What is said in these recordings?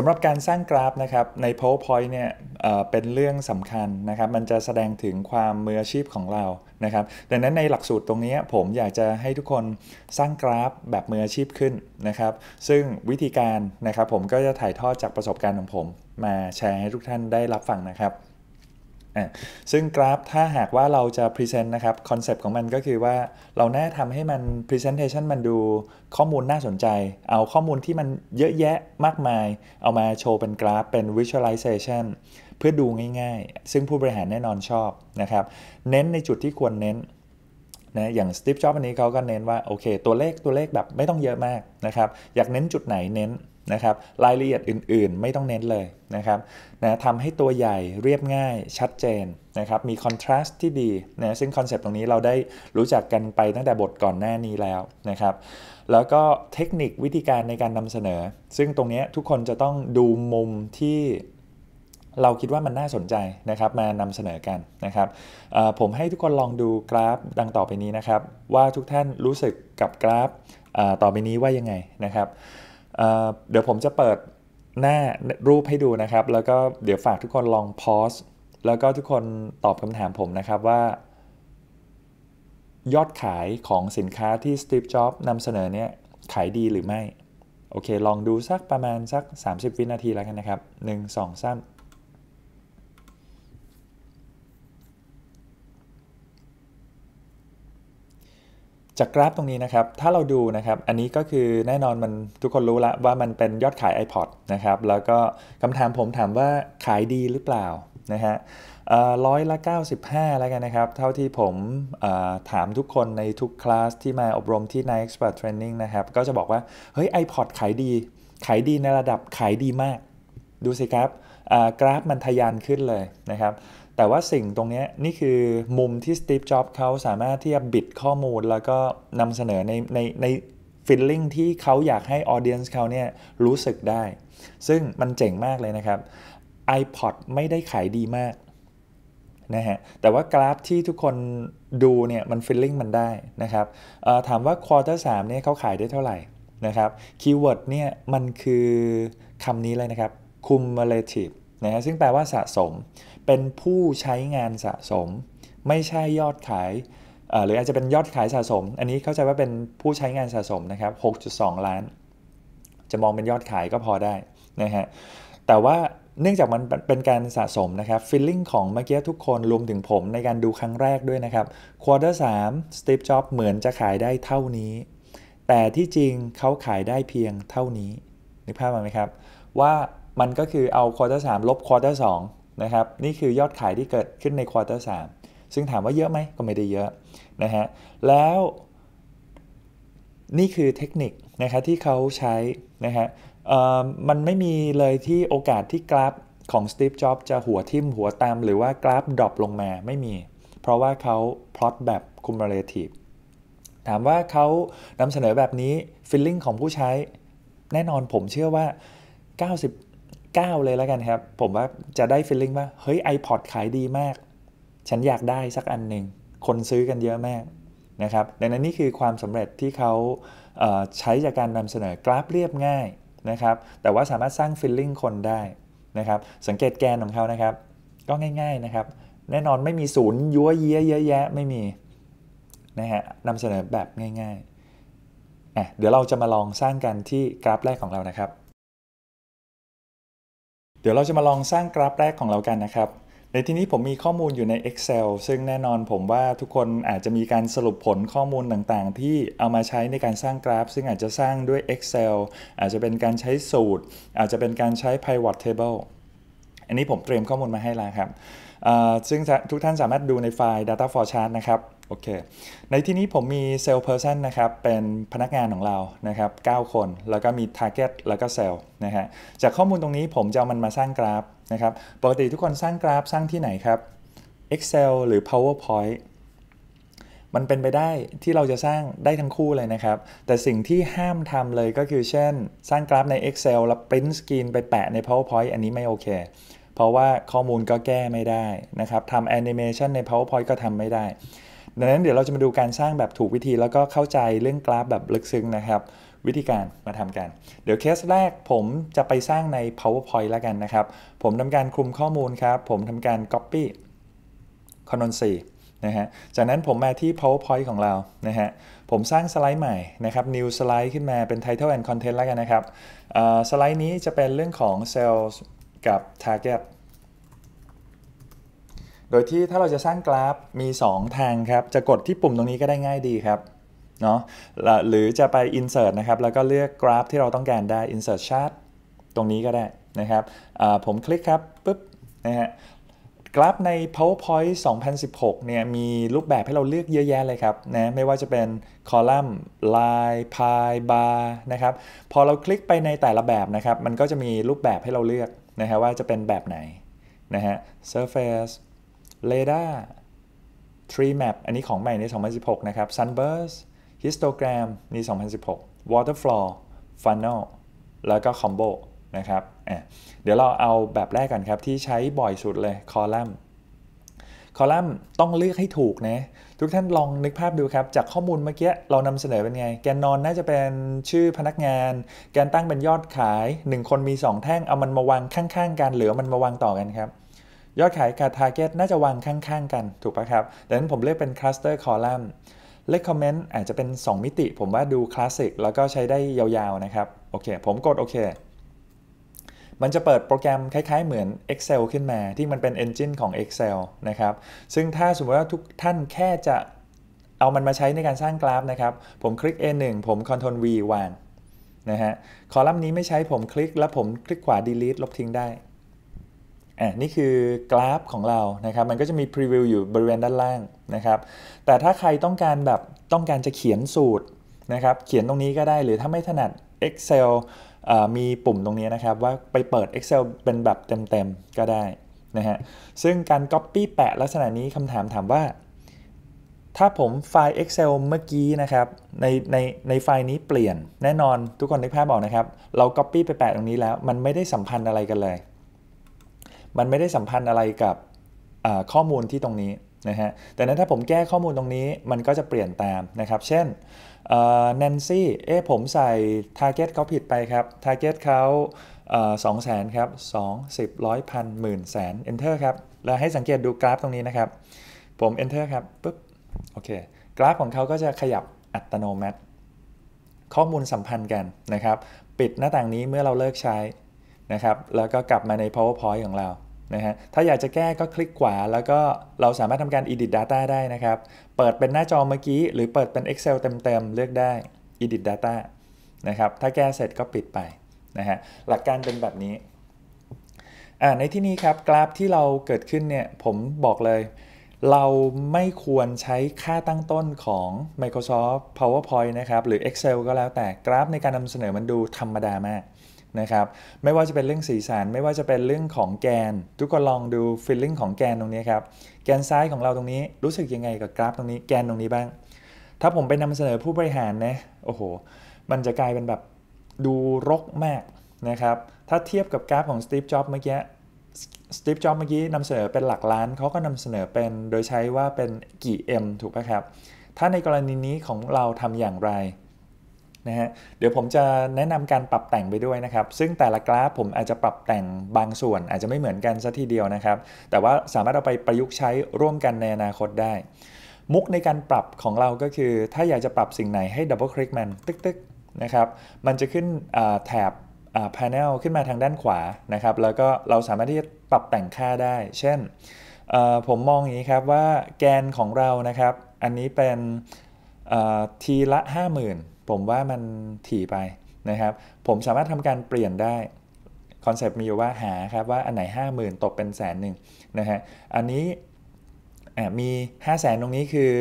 สำหรับการสร้างกราฟนะครับใน PowerPoint เนี่ยเป็นเรื่องสำคัญนะครับ มันจะแสดงถึงความมืออาชีพของเรานะครับ ดังนั้นในหลักสูตรตรงนี้ผมอยากจะให้ทุกคนสร้างกราฟแบบมืออาชีพขึ้นนะครับ ซึ่งวิธีการนะครับผมก็จะถ่ายทอดจากประสบการณ์ของผมมาแชร์ให้ทุกท่านได้รับฟังนะครับซึ่งกราฟถ้าหากว่าเราจะพรีเซนต์นะครับคอนเซปต์ของมันก็คือว่าเราแน่ทำให้มันพรีเซนเทชันมันดูข้อมูลน่าสนใจ เอาข้อมูลที่มันเยอะแยะมากมายเอามาโชว์เป็นกราฟเป็นวิชวลไลเซชันเพื่อดูง่ายๆ ซึ่งผู้บริหารแน่นอนชอบนะครับเน้นในจุดที่ควรเน้นนะอย่างสตีฟจ็อบอันนี้เขาก็เน้นว่า โอเค ตัวเลขตัวเลขแบบไม่ต้องเยอะมากนะครับอยากเน้นจุดไหนเน้นนะครับรายละเอียดอื่นๆ ไม่ต้องเน้นเลยนะครับนะทำให้ตัวใหญ่เรียบง่ายชัดเจนนะครับมีคอนทราสต์ที่ดีนะซึ่งคอนเซปต์ตรงนี้เราได้รู้จักกันไปตั้งแต่บทก่อนหน้านี้แล้วนะครับ แล้วก็เทคนิควิธีการในการนำเสนอ ซึ่งตรงนี้ทุกคนจะต้องดูมุมที่เราคิดว่ามันน่าสนใจนะครับมานำเสนอกันนะครับผมให้ทุกคนลองดูกราฟดังต่อไปนี้นะครับ ว่าทุกท่านรู้สึกกับกราฟต่อไปนี้ว่ายังไงนะครับเดี๋ยวผมจะเปิดหน้ารูปให้ดูนะครับ แล้วก็เดี๋ยวฝากทุกคนลองพอสแล้วก็ทุกคนตอบคำถามผมนะครับว่า ยอดขายของสินค้าที่สตีฟจ็อบนำเสนอเนี่ยขายดีหรือไม่ โอเคลองดูสักประมาณสัก 30 วินาทีแล้วกันนะครับ 1 2 3จากกราฟตรงนี้นะครับ ถ้าเราดูนะครับ อันนี้ก็คือแน่นอนมันทุกคนรู้ละวว่ามันเป็นยอดขาย iPod นะครับ แล้วก็คำถามผมถามว่าขายดีหรือเปล่านะฮะร้อยละ 95 แล้วกันนะครับ เท่าที่ผมถามทุกคนในทุกคลาสที่มาอบรมที่ Nike Expert Training นะครับ ก็จะบอกว่า เฮ้ย iPod ขายดี ขายดีในระดับขายดีมาก ดูสิครับ กราฟมันทะยานขึ้นเลยนะครับแต่ว่าสิ่งตรงนี้นี่คือมุมที่สตีฟจ็อบส์เขาสามารถที่จะบิดข้อมูล แล้วก็นำเสนอในในในฟิลลิ่งที่เขาอยากให้ออเดียนส์เขาเนี่ยรู้สึกได้ ซึ่งมันเจ๋งมากเลยนะครับ iPod ไม่ได้ขายดีมากนะฮะแต่ว่ากราฟที่ทุกคนดูเนี่ยมันฟิลลิ่งมันได้นะครับถามว่าควอเตอร์สเนี่ยเขาขายได้เท่าไหร่นะครับคีย์เวิร์ดเนี่ยมันคือคำนี้เลยนะครับ cumulative นะซึ่งแปลว่าสะสมเป็นผู้ใช้งานสะสม ไม่ใช่ยอดขาย หรืออาจจะเป็นยอดขายสะสม อันนี้เข้าใจว่าเป็นผู้ใช้งานสะสมนะครับ 6.2 ล้าน จะมองเป็นยอดขายก็พอได้นะฮะแต่ว่าเนื่องจากมันเป็นการสะสมนะครับฟิลลิ่งของเมื่อกี้ทุกคนรวมถึงผมในการดูครั้งแรกด้วยนะครับควอเตอร์สามสตีฟจ็อบเหมือนจะขายได้เท่านี้ แต่ที่จริงเขาขายได้เพียงเท่านี้นึกภาพมาไหมครับว่ามันก็คือเอาควอเตอร์สามลบควอเตอร์สองนะครับ นี่คือยอดขายที่เกิดขึ้นในควอเตอร์สามซึ่งถามว่าเยอะไหมก็ไม่ได้เยอะนะฮะ แล้ว นี่คือเทคนิคนะครับที่เขาใช้นะฮะมันไม่มีเลยที่โอกาสที่กราฟของสตีฟจ็อบจะหัวทิ่มหัวตามหรือว่ากราฟดรอปลงมาไม่มี เพราะว่าเขาพลอตแบบคุมเรทีฟ ถามว่าเขานำเสนอแบบนี้ฟิลลิ่งของผู้ใช้ แน่นอนผมเชื่อว่า 90 9เลยแล้วกันครับ ผมว่าจะได้ฟีลลิ่งว่าเฮ้ย iPod ขายดีมาก ฉันอยากได้สักอันหนึ่งคนซื้อกันเยอะมากนะครับดังนั้นนี่คือความสำเร็จที่เขาเใช้จากการนำเสนอกราฟเรียบง่ายนะครับ แต่ว่าสามารถสร้างฟีลลิ่งคนได้นะครับ สังเกตแกนของเขานะครับ ก็ง่าย ๆนะครับ แน่นอนไม่มีศูนย์ยั่วเยี้ยเยอะแยะไม่มีนะฮะนำเสนอแบบง่ายๆอ่ะเดี๋ยวเราจะมาลองสร้างกันที่กราฟแรกของเรานะครับเดี๋ยวเราจะมาลองสร้าง กราฟแรกของเรากันนะครับ ในที่นี้ผมมีข้อมูลอยู่ใน Excel ซึ่งแน่นอนผมว่าทุกคนอาจจะมีการสรุปผลข้อมูลต่างๆ ที่เอามาใช้ในการสร้างกราฟ ซึ่งอาจจะสร้างด้วย Excel อาจจะเป็นการใช้สูตร อาจจะเป็นการใช้ pivot table อันนี้ผมเตรียมข้อมูลมาให้แล้วครับซึ่งทุกท่านสามารถดูในไฟล์ data for chart นะครับ โอเค ในที่นี้ผมมี sales person นะครับ เป็นพนักงานของเรา นะครับ9คน แล้วก็มี target แล้วก็ sales นะฮะ จากข้อมูลตรงนี้ผมจะเอามันมาสร้างกราฟนะครับ ปกติทุกคนสร้างกราฟสร้างที่ไหนครับ Excel หรือ PowerPoint มันเป็นไปได้ที่เราจะสร้างได้ทั้งคู่เลยนะครับ แต่สิ่งที่ห้ามทำเลยก็คือเช่น สร้างกราฟใน Excel แล้วปริ้นสกรีนไปแปะใน PowerPoint อันนี้ไม่โอเคเพราะว่าข้อมูลก็แก้ไม่ได้นะครับทำแอนิเมชันใน PowerPoint ก็ทำไม่ได้ ดังนั้นเดี๋ยวเราจะมาดูการสร้างแบบถูกวิธีแล้วก็เข้าใจเรื่องกราฟแบบลึกซึ้งนะครับ วิธีการมาทำกัน เดี๋ยวเคสแรกผมจะไปสร้างใน PowerPoint แล้วกันนะครับ ผมทำการคลุมข้อมูลครับ ผมทำการ Copy Ctrl C นะฮะจากนั้นผมมาที่ PowerPoint ของเรานะฮะผมสร้างสไลด์ใหม่นะครับ new slide ขึ้นมาเป็น title and content แล้วกันนะครับสไลด์นี้จะเป็นเรื่องของ sales กับ Target โดยที่ถ้าเราจะสร้างกราฟมี 2 ทางครับ จะกดที่ปุ่มตรงนี้ก็ได้ง่ายดีครับ เนาะหรือจะไป insert นะครับ แล้วก็เลือกกราฟที่เราต้องการได้ insert chart ตรงนี้ก็ได้นะครับ ผมคลิกครับปุ๊บนะฮะ กราฟใน PowerPoint 2016เนี่ยมีรูปแบบให้เราเลือกเยอะแยะเลยครับ นะไม่ว่าจะเป็นคอลัมน์ลายพาย บาร์นะครับ พอเราคลิกไปในแต่ละแบบนะครับ มันก็จะมีรูปแบบให้เราเลือกนะฮะว่าจะเป็นแบบไหนนะฮะ Surface Radar Tree Map อันนี้ของใหม่ใน2016 นะครับ Sunburst Histogram นี่2016 w a t e r f a l l Funnel แล้วก็ Combo นะครับเดี๋ยวเราเอาแบบแรกกันครับที่ใช้บ่อยสุดเลย Column คอลัมน์ต้องเลือกให้ถูกนะทุกท่านลองนึกภาพดูครับจากข้อมูลเมื่อกี้เรานำเสนอเป็นไง แกนนอนน่าจะเป็นชื่อพนักงาน แกนตั้งเป็นยอดขาย 1 คนมี 2 แท่งเอามันมาวางข้าง ๆ กันหรือมันมาวางต่อกันครับ ยอดขายกับทร์เก็ตน่าจะวางข้าง ๆ กันถูกปะครับดังนั้นผมเลือกเป็นคลัสเตอร์คอลัมน์เลขคอมเมนต์อาจจะเป็น 2 มิติ ผมว่าดูคลาสสิกแล้วก็ใช้ได้ยาวๆนะครับโอเค ผมกดโอเคมันจะเปิดโปรแกรมคล้ายๆ เหมือน Excel ขึ้นมาที่มันเป็น Engine ของ Excel นะครับ ซึ่งถ้าสมมติว่าทุกท่านแค่จะเอามันมาใช้ในการสร้างกราฟนะครับ ผมคลิก A1 ผม Ctrl V วางนะฮะคอลัมน์นี้ไม่ใช้ผมคลิกแล้วผมคลิกขวา delete ลบทิ้งได้อ่ะนี่คือกราฟของเรานะครับ มันก็จะมี preview อยู่บริเวณด้านล่างนะครับ แต่ถ้าใครต้องการแบบต้องการจะเขียนสูตรนะครับเขียนตรงนี้ก็ได้หรือถ้าไม่ถนัด Excel มีปุ่มตรงนี้นะครับว่าไปเปิด Excel เป็นแบบเต็มๆ ก็ได้นะฮะซึ่งการ Copy แปะลักษณะนี้คำถามถามว่า ถ้าผมไฟล์ Excel เมื่อกี้นะครับในในในไฟล์นี้เปลี่ยนแน่นอนทุกคนนึกภาพออกนะครับเรา Copy ไปแปะตรงนี้แล้วมันไม่ได้สัมพันธ์อะไรกันเลย มันไม่ได้สัมพันธ์อะไรกับข้อมูลที่ตรงนี้นะฮะแต่นั้นถ้าผมแก้ข้อมูลตรงนี้ มันก็จะเปลี่ยนตามนะครับเช่นแนนซี่ เอ๊ะผมใส่ Target เขาผิดไปครับ Target เขาสองแสนครับ สองสิบร้อยพันหมื่นแสน Enter ครับ แล้วให้สังเกตดูกราฟตรงนี้นะครับ ผม Enter ครับปุ๊บ โอเค กราฟของเขาก็จะขยับอัตโนมัติ ข้อมูลสัมพันธ์กันนะครับ ปิดหน้าต่างนี้เมื่อเราเลิกใช้นะครับ แล้วก็กลับมาใน PowerPoint ของเรานะฮะถ้าอยากจะแก้ก็คลิกขวา แล้วก็เราสามารถทำการ edit data ได้นะครับ เปิดเป็นหน้าจอเมื่อกี้ หรือเปิดเป็น Excel เต็มๆ เลือกได้ edit data นะครับถ้าแก้เสร็จก็ปิดไปนะฮะหลักการเป็นแบบนี้ ในที่นี้ครับ กราฟที่เราเกิดขึ้นเนี่ยผมบอกเลย เราไม่ควรใช้ค่าตั้งต้นของ Microsoft PowerPoint นะครับหรือ Excel ก็แล้วแต่กราฟในการนำเสนอมันดูธรรมดามากนะครับไม่ว่าจะเป็นเรื่องสีสันไม่ว่าจะเป็นเรื่องของแกน ทุกคนลองดูฟีลลิ่งของแกนตรงนี้ครับแกนซ้ายของเราตรงนี้รู้สึกยังไงกับกราฟตรงนี้แกนตรงนี้บ้าง ถ้าผมไปนำเสนอผู้บริหารนะโอ้โหมันจะกลายเป็นแบบดูรกมากนะครับถ้าเทียบกับกราฟของสตีฟจ็อบเมื่อกี้สตีฟจ็อบเมื่อกี้นำเสนอเป็นหลักล้านเขาก็นำเสนอเป็นโดยใช้ว่าเป็นกี่เอ็มถูกไหมครับถ้าในกรณีนี้ของเราทำอย่างไรนะฮะเดี๋ยวผมจะแนะนำการปรับแต่งไปด้วยนะครับ ซึ่งแต่ละกราฟผมอาจจะปรับแต่งบางส่วน อาจจะไม่เหมือนกันซะทีเดียวนะครับ แต่ว่าสามารถเอาไปประยุกต์ใช้ร่วมกันในอนาคตได้ มุกในการปรับของเราก็คือ ถ้าอยากจะปรับสิ่งไหนให้ดับเบิลคลิกมันตึกๆนะครับ มันจะขึ้นแถบแ a n นลขึ้นมาทางด้านขวานะครับ แล้วก็เราสามารถที่จะปรับแต่งค่าได้ เช่นผมมองอย่างนี้ครับว่าแกนของเรานะครับ อันนี้เป็นทีละ50,000ผมว่ามันถี่ไปนะครับ ผมสามารถทำการเปลี่ยนได้ คอนเซปต์มีอยู่ว่าหาครับว่าอันไหน 50,000ตกเป็นแสนหนึ่งนะฮะอันนี้มี 5 0 0แสนตรงนี้คือ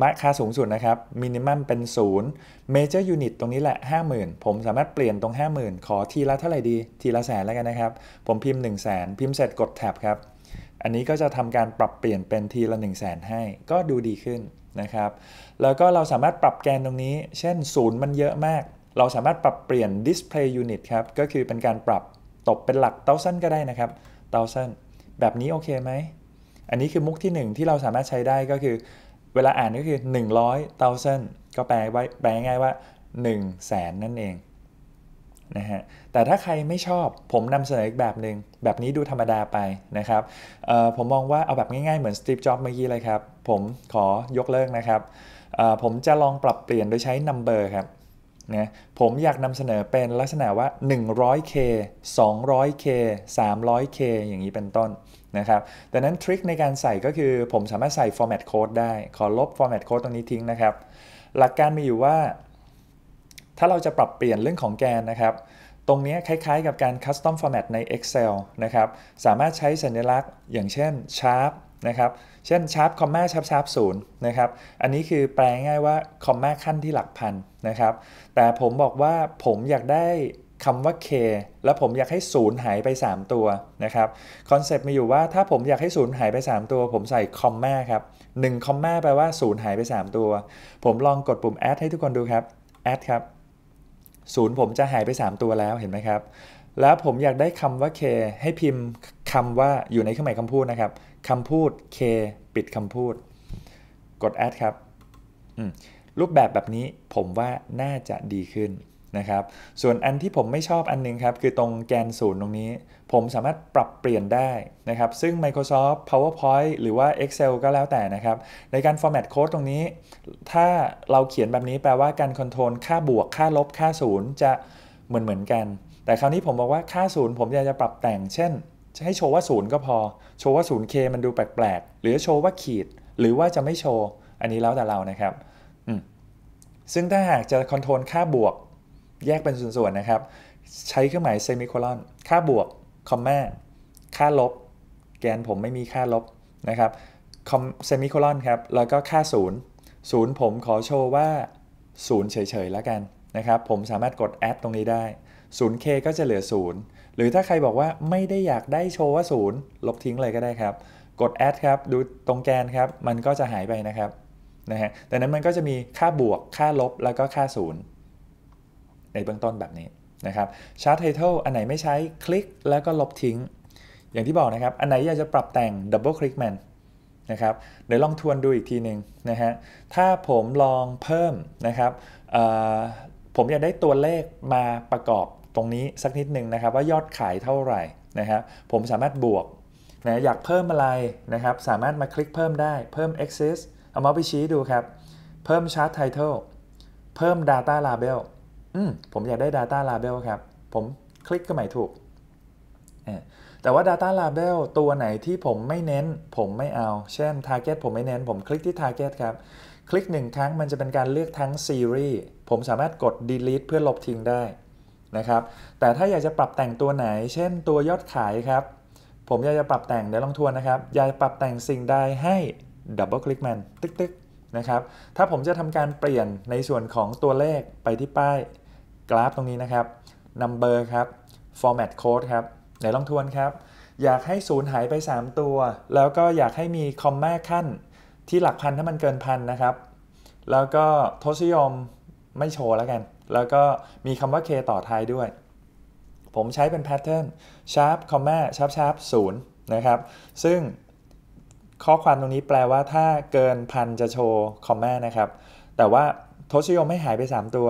มาค่าสูงสุดนะครับมินิมัมเป็น0ูนย์เมเจอร์ยูนิตตรงนี้แหละ 50,000 ผมสามารถเปลี่ยนตรง 50,000 ขอทีละเท่าไหร่ดี ทีละแสนแล้วกันนะครับ ผมพิมพ์ 1 0 0 0 0แสนพิมพ์เสร็จกดแท็บครับ อันนี้ก็จะทำการปรับเปลี่ยนเป็นทีละ 1 0 0 0 0แสนให้ก็ดูดีขึ้นนะครับ แล้วก็เราสามารถปรับแกนตรงนี้ เช่นศูนย์มันเยอะมาก เราสามารถปรับเปลี่ยน display unit ครับ ก็คือเป็นการปรับตบเป็นหลักเต o u s a n d ก็ได้นะครับเต o u s a n d แบบนี้โอเคไหม อันนี้คือมุกที่ 1 ที่เราสามารถใช้ได้ก็คือเวลาอ่านก็คือ 100 thousand ก็แปลไว้แปลง่ายว่า 1 0 0 0 0แสนนั่นเองนะฮะแต่ถ้าใครไม่ชอบผมนำเสนออีกแบบหนึง่งแบบนี้ดูธรรมดาไปนะครับผมมองว่าเอาแบบง่ายๆเหมือนสตีฟจ็อบเมื่อกี้เลยครับ ผมขอยกเลิกนะครับ ผมจะลองปรับเปลี่ยนโดยใช้ number ครับนะผมอยากนำเสนอเป็นลักษณะว่า 100k 200k 300k อย่างนี้เป็นต้นนะครับดังนั้นทริคในการใส่ก็คือผมสามารถใส่ format code ได้ ขอลบ format code ตรงนี้ทิ้งนะครับหลักการมีอยู่ว่าถ้าเราจะปรับเปลี่ยนเรื่องของแกนนะครับ ตรงนี้คล้ายๆกับการคัสตอมฟอร์แมตใน Excel นะครับ สามารถใช้สัญลักษณ์อย่างเช่น sharp นะครับ เช่น sharp คอมมาชาร์ปชาร์ปศูนย์นะครับ อันนี้คือแปลง่ายว่าคอมมาขั้นที่หลักพันนะครับ แต่ผมบอกว่าผมอยากได้คำว่า k แล้วผมอยากให้ศูนย์หายไป 3 ตัวนะครับ คอนเซปต์มีอยู่ว่าถ้าผมอยากให้ศูนย์หายไป 3 ตัว ผมใส่คอมมาครับ1คอมมาแปลว่าศูนย์หายไป 3 ตัว ผมลองกดปุ่ม add ให้ทุกคนดูครับ add ครับศูนย์ผมจะหายไป 3 ตัวแล้วเห็นไหมครับ แล้วผมอยากได้คำว่า K ให้พิมพ์คำว่าอยู่ในเครื่องหมายคำพูดนะครับคำพูด K ปิดคำพูด กด add ครับ รูปแบบแบบนี้ผมว่าน่าจะดีขึ้นนะครับ ส่วนอันที่ผมไม่ชอบอันนึงครับ คือตรงแกนศูนย์ตรงนี้ ผมสามารถปรับเปลี่ยนได้ นะครับ ซึ่ง Microsoft PowerPoint หรือว่า Excel ก็แล้วแต่นะครับ ในการ format code ตรงนี้ ถ้าเราเขียนแบบนี้แปลว่าการคอนโทรลค่าบวก ค่าลบค่าศูนย์จะเหมือนเหมือนกัน แต่คราวนี้ผมบอกว่าค่าศูนย์ผมอยากจะปรับแต่ง เช่นจะให้โชว์ว่าศูนย์ก็พอโชว์ว่าศูนย์ K มันดูแปลกๆหรือโชว์ว่าขีด หรือว่าจะไม่โชว์อันนี้แล้วแต่เรานะครับซึ่งถ้าหากจะคอนโทรลค่าบวกแยกเป็นส่วนๆ นะครับ ใช้เครื่องหมายเซมิโคลอนค่าบวก คอมมาค่าลบ แกนผมไม่มีค่าลบ นะครับคอมเซมิโคลอนครับ แล้วก็ค่าศูนย์ศูนย์ผมขอโชว์ว่าศูนย์เฉยๆแล้วกันนะครับผมสามารถกด add ตรงนี้ได้ศูนยเ k ก็จะเหลือศูนย์หรือถ้าใครบอกว่าไม่ได้อยากได้โชว์ว่าศูนย์ลบทิ้งเลยก็ได้ครับ กด add ครับ ดูตรงแกนครับมันก็จะหายไปนะครับนะฮะแต่นั้นมันก็จะมีค่าบวก ค่าลบแล้วก็ค่าศูนย์ในเบื้องต้นแบบนี้นะครับชาร์ตไททอลอันไหนไม่ใช้คลิกแล้วก็ลบทิ้ง อย่างที่บอกนะครับ อันไหนอยากจะปรับแต่งดับเบิลคลิกมันนะครับเดี๋ยวลองทวนดูอีกทีหนึ่งนะฮะถ้าผมลองเพิ่มนะครับผมอยากได้ตัวเลขมาประกอบตรงนี้สักนิดหนึ่งนะครับว่ายอดขายเท่าไหร่นะครับผมสามารถบวกนะอยากเพิ่มอะไรนะครับสามารถมาคลิกเพิ่มได้เพิ่ม access เอามาไปชี้ดูครับเพิ่ม chart title เพิ่ม data label ผมอยากได้ Data Label ครับ ผมคลิกก็่หมายถูก แต่ว่า Data Label ตัวไหนที่ผมไม่เน้น ผมไม่เอา เช่น Target ผมไม่เน้น ผมคลิกที่ Target ครับ คลิก 1 ครั้งมันจะเป็นการเลือกทั้ง Series ผมสามารถกด Delete เพื่อลบทิ้งได้นะครับ แต่ถ้าอยากจะปรับแต่งตัวไหน เช่นตัวยอดขายครับ ผมอยากจะปรับแต่งเดี๋ยวลองทวนนะครับ อยากปรับแต่งสิ่งใดให้ดับเบิลคลิกมันตึ๊กๆนะครับ ถ้าผมจะทำการเปลี่ยนในส่วนของตัวเลขไปที่ป้ายกราฟตรงนี้นะครับ number ครับ format code ครับไหนลองทวนครับ อยากให้ศูนย์หายไป 3 ตัว แล้วก็อยากให้มีคอมมาขั้นที่หลักพันถ้ามันเกินพันนะครับ แล้วก็ทศนิยมไม่โชว์แล้วกัน แล้วก็มีคำว่า k ต่อท้ายด้วย ผมใช้เป็นแพทเทิร์น sharp อมม่า sharp sharp ศูนย์นะครับ ซึ่งข้อความตรงนี้แปลว่าถ้าเกินพันจะโชว์คอมมานะครับ แต่ว่าทศนิยมไม่หายไป3 ตัว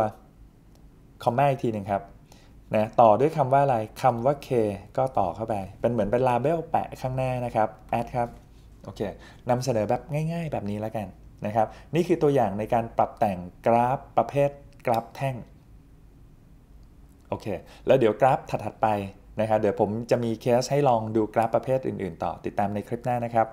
คอมมาอีกทีหนึ่งครับนะต่อด้วยคำว่าอะไรคำว่า K ก็ต่อเข้าไป เป็นเหมือนเป็นลาเบลแปะข้างหน้านะครับแอดครับโอเคนำเสนอแบบง่ายๆแบบนี้แล้วกันนะครับ นี่คือตัวอย่างในการปรับแต่งกราฟประเภทกราฟแท่งโอเค แล้วเดี๋ยวกราฟถัดๆไปนะครับ เดี๋ยวผมจะมีเคสให้ลองดูกราฟประเภทอื่นๆต่อติดตามในคลิปหน้านะครับ